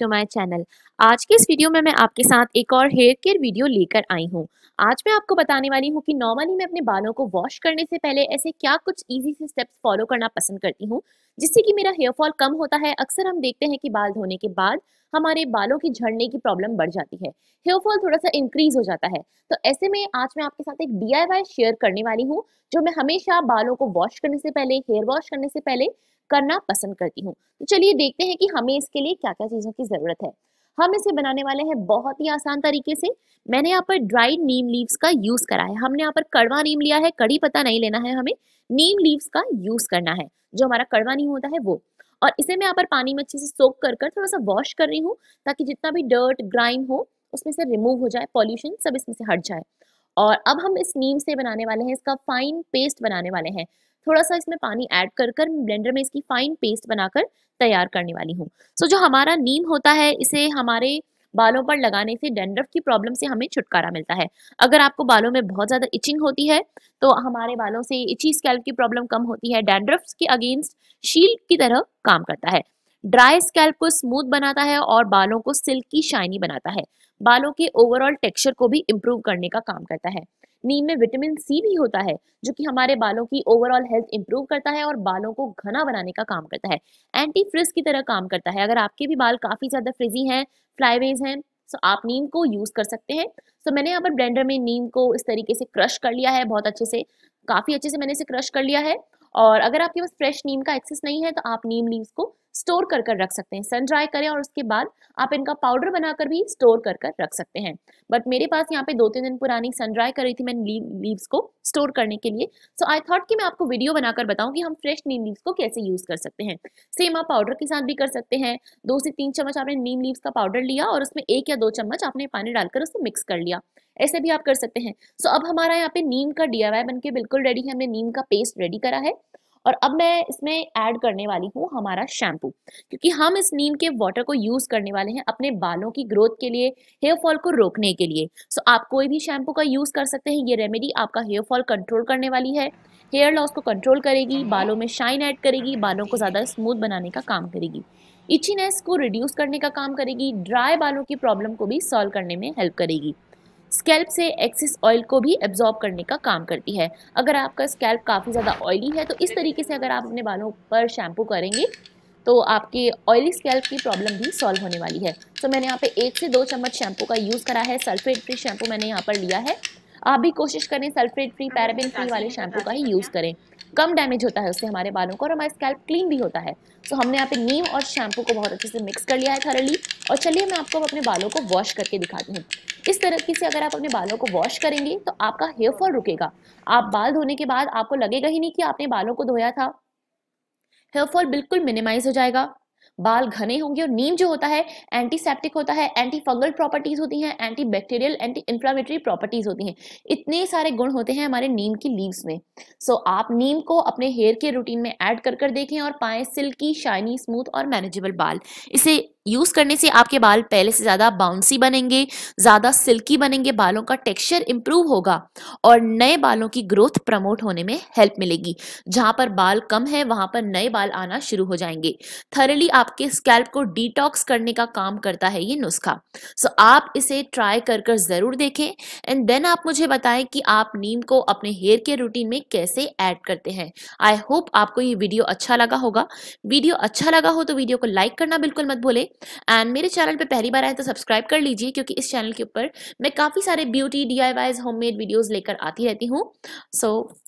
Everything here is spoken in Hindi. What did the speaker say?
टू माय चैनल आज के इस वीडियो में मैं आपके साथ एक और हेयर केयर वीडियो लेकर आई हूँ आज मैं आपको बताने वाली हूँ कि नॉर्मली मैं अपने बालों को वॉश करने से पहले ऐसे क्या कुछ इजी से स्टेप्स फॉलो करना पसंद करती हूँ जिससे कि मेरा हेयर फॉल कम होता है अक्सर हम देखते हैं कि बाल धोने के बाद हमारे बालों की झड़ने की प्रॉब्लम बढ़ जाती है हेयर फॉल थोड़ा सा इंक्रीज हो जाता है तो ऐसे में आज मैं आपके साथ एक डी शेयर करने वाली हूँ जो मैं हमेशा बालों को वॉश करने से पहले हेयर वॉश करने से पहले करना पसंद करती हूँ तो चलिए देखते हैं कि हमें इसके लिए क्या क्या चीज़ों की ज़रूरत है हम इसे बनाने वाले हैं बहुत ही आसान तरीके से मैंने यहाँ पर ड्राइड नीम लीव्स का यूज़ करा है हमने यहाँ पर कड़वा नीम लिया है कड़ी पता नहीं लेना है हमें नीम लीव्स का यूज़ करना है जो हमारा कड़वा नीम होता है वो और इसे मैं यहाँ पर पानी में अच्छे से सोक कर कर थोड़ा सा वॉश कर रही हूँ ताकि जितना भी डर्ट ग्राइम हो उसमें से रिमूव हो जाए पॉल्यूशन सब इसमें से हट जाए और अब हम इस नीम से बनाने वाले हैं इसका फाइन पेस्ट बनाने वाले हैं थोड़ा सा इसमें पानी ऐड कर कर ब्लेंडर में इसकी फाइन पेस्ट बनाकर तैयार करने वाली हूँ सो so, जो हमारा नीम होता है इसे हमारे बालों पर लगाने से डेंड्रफ की प्रॉब्लम से हमें छुटकारा मिलता है अगर आपको बालों में बहुत ज़्यादा इचिंग होती है तो हमारे बालों से इची स्कैल्प की प्रॉब्लम कम होती है डेंड्रफ के अगेंस्ट शील्ड की तरह काम करता है ड्राई स्कैल्प को स्मूथ बनाता है और बालों को सिल्की शाइनी बनाता है बालों के ओवरऑल टेक्सचर को भी इम्प्रूव करने का काम करता है नीम में विटामिन सी भी होता है जो कि हमारे बालों की ओवरऑल हेल्थ इंप्रूव करता है और बालों को घना बनाने का काम करता है एंटी फ्रिज की तरह काम करता है अगर आपके भी बाल काफ़ी ज़्यादा फ्रिजी हैं फ्लाईवेज हैं सो आप नीम को यूज़ कर सकते हैं सो मैंने यहाँ पर ब्लेंडर में नीम को इस तरीके से क्रश कर लिया है बहुत अच्छे से काफ़ी अच्छे से मैंने इसे क्रश कर लिया है और अगर आपके पास फ्रेश नीम का एक्सेस नहीं है तो आप नीम लीव्स को स्टोर कर कर रख सकते हैं सन ड्राई करें और उसके बाद आप इनका पाउडर बनाकर भी स्टोर कर कर रख सकते हैं बट मेरे पास यहाँ पे दो तीन दिन पुरानी सन ड्राई करी थी मैंने लीव लीव्स को स्टोर करने के लिए सो आई थॉट कि मैं आपको वीडियो बनाकर बताऊँ कि हम फ्रेश नीम लीव्स को कैसे यूज़ कर सकते हैं सेम आप पाउडर के साथ भी कर सकते हैं दो से तीन चम्मच आपने नीम लीव्स का पाउडर लिया और उसमें एक या दो चम्मच आपने पानी डालकर उसे मिक्स कर लिया ऐसे भी आप कर सकते हैं सो so, अब हमारा यहाँ पे नीम का डी बनके बिल्कुल रेडी है हमने नीम का पेस्ट रेडी करा है और अब मैं इसमें ऐड करने वाली हूँ हमारा शैम्पू क्योंकि हम इस नीम के वाटर को यूज़ करने वाले हैं अपने बालों की ग्रोथ के लिए हेयर फॉल को रोकने के लिए सो आप कोई भी शैम्पू का यूज़ कर सकते हैं ये रेमेडी आपका हेयर फॉल कंट्रोल करने वाली है हेयर लॉस को कंट्रोल करेगी बालों में शाइन ऐड करेगी बालों को ज़्यादा स्मूथ बनाने का काम करेगी इचीनेस को रिड्यूस करने का काम करेगी ड्राई बालों की प्रॉब्लम को भी सॉल्व करने में हेल्प करेगी स्कैल्प से एक्सिस ऑयल को भी एब्जॉर्ब करने का काम करती है अगर आपका स्कैल्प काफ़ी ज़्यादा ऑयली है तो इस तरीके से अगर आप अपने बालों पर शैम्पू करेंगे तो आपके ऑयली स्कैल्प की प्रॉब्लम भी सॉल्व होने वाली है तो मैंने यहाँ पे एक से दो चम्मच शैम्पू का यूज़ करा है सल्फेट फ्री शैम्पू मैंने यहाँ पर लिया है आप भी कोशिश करें सल्फेट फ्री पैराबिन फ्री वाले शैम्पू का ही यूज़ करें कम डैमेज होता है उससे हमारे बालों को और हमारा स्कैल्प क्लीन भी होता है तो हमने यहाँ पे नीम और शैम्पू को बहुत अच्छे से मिक्स कर लिया है थरली और चलिए मैं आपको अपने बालों को वॉश करके दिखाती हूँ इस तरीके से अगर आप अपने बालों को वॉश करेंगे तो आपका हेयर फॉल रुकेगा आप बाल धोने के बाद आपको लगेगा ही नहीं कि आपने बालों को धोया था हेयर फॉल बिल्कुल मिनिमाइज हो जाएगा बाल घने होंगे और नीम जो होता है एंटीसेप्टिक होता है एंटी फंगल प्रॉपर्टीज होती हैं anti bacterial anti inflammatory properties होती हैं इतने सारे गुण होते हैं हमारे नीम की लीव्स में सो so, आप नीम को अपने हेयर के रूटीन में ऐड कर कर देखें और पाएं सिल्की शाइनी स्मूथ और मैनेजेबल बाल इसे यूज करने से आपके बाल पहले से ज्यादा बाउंसी बनेंगे ज्यादा सिल्की बनेंगे बालों का टेक्सचर इंप्रूव होगा और नए बालों की ग्रोथ प्रमोट होने में हेल्प मिलेगी जहां पर बाल कम है वहां पर नए बाल आना शुरू हो जाएंगे थरली आपके स्कैल्प को डिटॉक्स करने का काम करता है ये नुस्खा सो आप इसे ट्राई कर कर जरूर देखें एंड देन आप मुझे बताएं कि आप नीम को अपने हेयर केयर रूटीन में कैसे ऐड करते हैं आई होप आपको ये वीडियो अच्छा लगा होगा वीडियो अच्छा लगा हो तो वीडियो को लाइक करना बिल्कुल मत भूलें एंड मेरे चैनल पर पहली बार आए तो सब्सक्राइब कर लीजिए क्योंकि इस चैनल के ऊपर मैं काफ़ी सारे beauty D I Y's homemade videos लेकर आती रहती हूँ सो so,